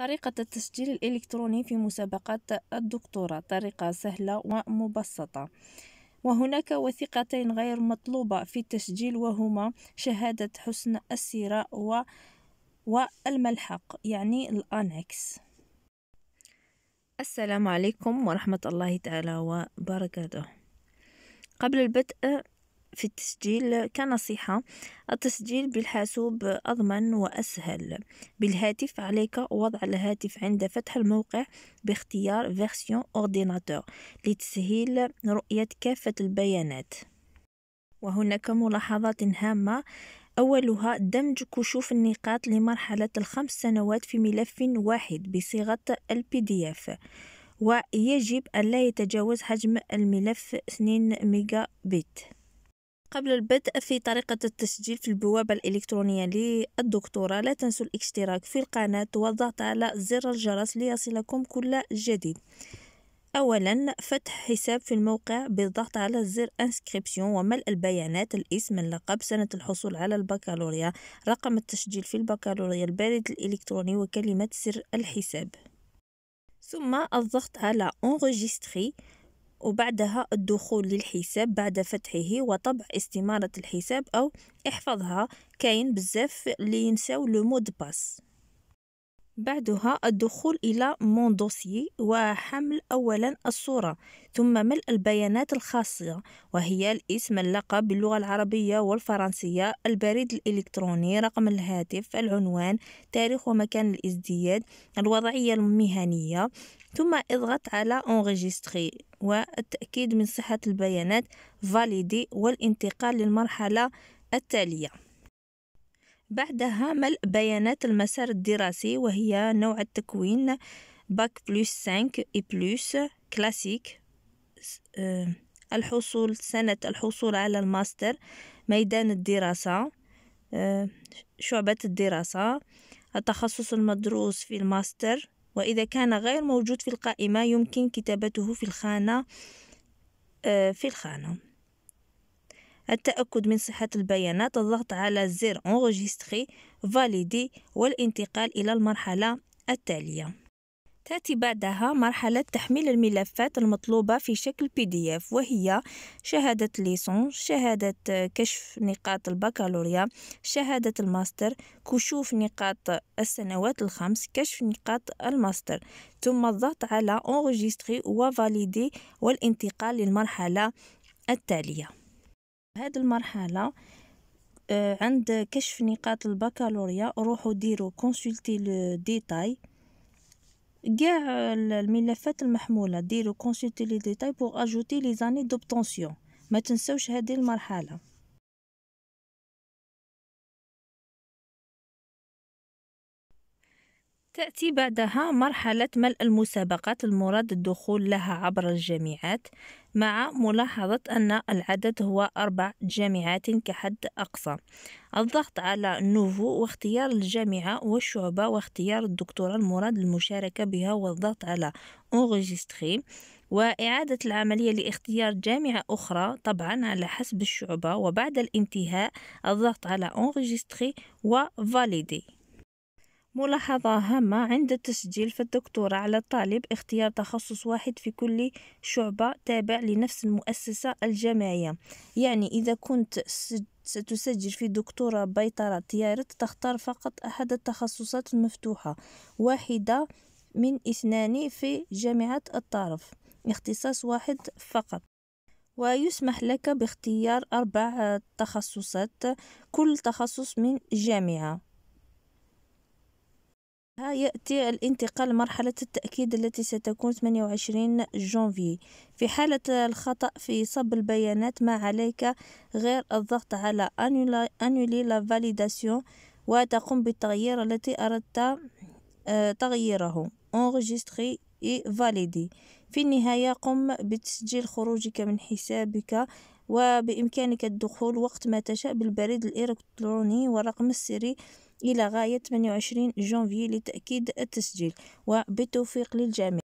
طريقة التسجيل الإلكتروني في مسابقات الدكتوراه طريقة سهلة ومبسطة وهناك وثيقتين غير مطلوبة في التسجيل وهما شهادة حسن السيرة و والملحق يعني الأنكس السلام عليكم ورحمة الله تعالى وبركاته قبل البدء في التسجيل كنصيحة التسجيل بالحاسوب أضمن وأسهل بالهاتف عليك وضع الهاتف عند فتح الموقع باختيار فيرسيون أورديناتور لتسهيل رؤية كافة البيانات وهناك ملاحظات هامة أولها دمج كشوف النقاط لمرحلة الخمس سنوات في ملف واحد بصيغة اف ويجب ألا يتجاوز حجم الملف 2 ميجا بت قبل البدء في طريقة التسجيل في البوابة الإلكترونية للدكتوراه لا تنسوا الاشتراك في القناة والضغط على زر الجرس ليصلكم كل جديد أولا فتح حساب في الموقع بالضغط على زر انسكريبسيون وملء البيانات الاسم اللقب سنة الحصول على البكالوريا رقم التسجيل في البكالوريا البريد الإلكتروني وكلمة سر الحساب ثم الضغط على انغيستري وبعدها الدخول للحساب بعد فتحه وطبع استمارة الحساب أو احفظها كاين بزاف اللي ينساو لو مود باس بعدها الدخول إلى مون دوسيي وحمل أولا الصورة ثم ملء البيانات الخاصة وهي الاسم اللقب باللغة العربية والفرنسية البريد الإلكتروني رقم الهاتف العنوان تاريخ ومكان الازدياد الوضعية المهنية ثم اضغط على انغيستري والتأكيد من صحة البيانات فاليدي والانتقال للمرحلة التالية بعدها ملء بيانات المسار الدراسي وهي نوع التكوين باك بلس 5 اي بلس كلاسيك الحصول سنة الحصول على الماستر ميدان الدراسة آه، شعبة الدراسة التخصص المدروس في الماستر وإذا كان غير موجود في القائمة يمكن كتابته في الخانة آه، في الخانة التأكد من صحة البيانات الضغط على زر انغجستري فاليدي والانتقال إلى المرحلة التالية تأتي بعدها مرحلة تحميل الملفات المطلوبة في شكل بي دي اف وهي شهادة ليسون شهادة كشف نقاط البكالوريا شهادة الماستر كشوف نقاط السنوات الخمس كشف نقاط الماستر ثم الضغط على انغجستري وفاليدي والانتقال للمرحلة التالية هاد المرحلة آه، عند كشف نقاط البكالوريا روحو ديرو كونسولتي لو ديتاي كاع الملفات المحمولة ديرو كونسولتي لي ديتاي بوغ اجوتي لي زاني دوبتونسيون ما تنساوش هذه المرحلة تأتي بعدها مرحلة ملء المسابقات المراد الدخول لها عبر الجامعات مع ملاحظة أن العدد هو أربع جامعات كحد أقصى الضغط على نوفو واختيار الجامعة والشعبة واختيار الدكتورة المراد المشاركة بها والضغط على أونغيستخي وإعادة العملية لاختيار جامعة أخرى طبعا على حسب الشعبة وبعد الانتهاء الضغط على أونغيستخي وفاليدي ملاحظة هامة عند التسجيل في الدكتورة على الطالب اختيار تخصص واحد في كل شعبة تابع لنفس المؤسسة الجامعية يعني إذا كنت ستسجل في دكتورة بيطرة تيارت تختار فقط أحد التخصصات المفتوحة واحدة من اثنان في جامعة الطرف اختصاص واحد فقط ويسمح لك باختيار أربع تخصصات كل تخصص من جامعة ها يأتي الانتقال مرحلة التأكيد التي ستكون 28 جانفي في حالة الخطأ في صب البيانات ما عليك غير الضغط على أنولي لا فاليداسيون وتقوم بالتغيير التي أردت آه، تغييره enregistrer اي فاليدي في النهاية قم بتسجيل خروجك من حسابك وبإمكانك الدخول وقت ما تشاء بالبريد الإلكتروني والرقم السري إلى غاية 28 جانفي لتأكيد التسجيل وبالتوفيق للجميع